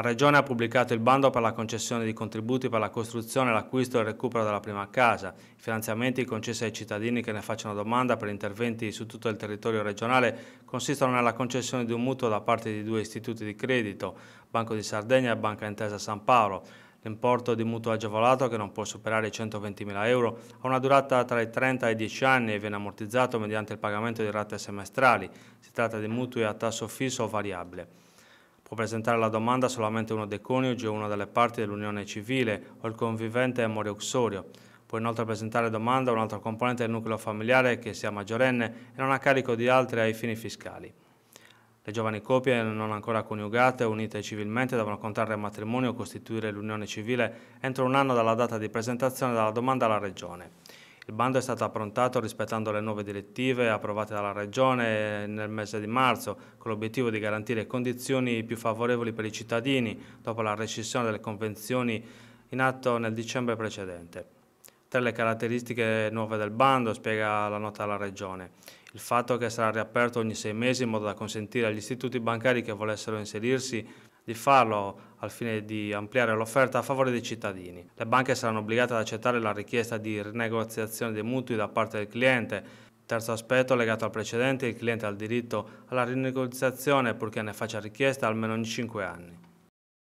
La Regione ha pubblicato il bando per la concessione di contributi per la costruzione, l'acquisto e il recupero della prima casa. I finanziamenti concessi ai cittadini che ne facciano domanda per interventi su tutto il territorio regionale consistono nella concessione di un mutuo da parte di due istituti di credito, Banco di Sardegna e Banca Intesa San Paolo. L'importo di mutuo agevolato, che non può superare i 120.000 euro, ha una durata tra i 30 e i 10 anni e viene ammortizzato mediante il pagamento di rate semestrali. Si tratta di mutui a tasso fisso o variabile. Può presentare la domanda solamente uno dei coniugi o una delle parti dell'unione civile o il convivente amore uxorio. Può inoltre presentare domanda un altro componente del nucleo familiare che sia maggiorenne e non a carico di altri ai fini fiscali. Le giovani coppie non ancora coniugate, o unite civilmente, devono contrarre matrimonio o costituire l'unione civile entro un anno dalla data di presentazione della domanda alla Regione. Il bando è stato approntato rispettando le nuove direttive approvate dalla Regione nel mese di marzo, con l'obiettivo di garantire condizioni più favorevoli per i cittadini dopo la rescissione delle convenzioni in atto nel dicembre precedente. Tra le caratteristiche nuove del bando, spiega la nota alla Regione, il fatto che sarà riaperto ogni sei mesi in modo da consentire agli istituti bancari che volessero inserirsi di farlo al fine di ampliare l'offerta a favore dei cittadini. Le banche saranno obbligate ad accettare la richiesta di rinegoziazione dei mutui da parte del cliente. Terzo aspetto legato al precedente, il cliente ha il diritto alla rinegoziazione purché ne faccia richiesta almeno ogni 5 anni.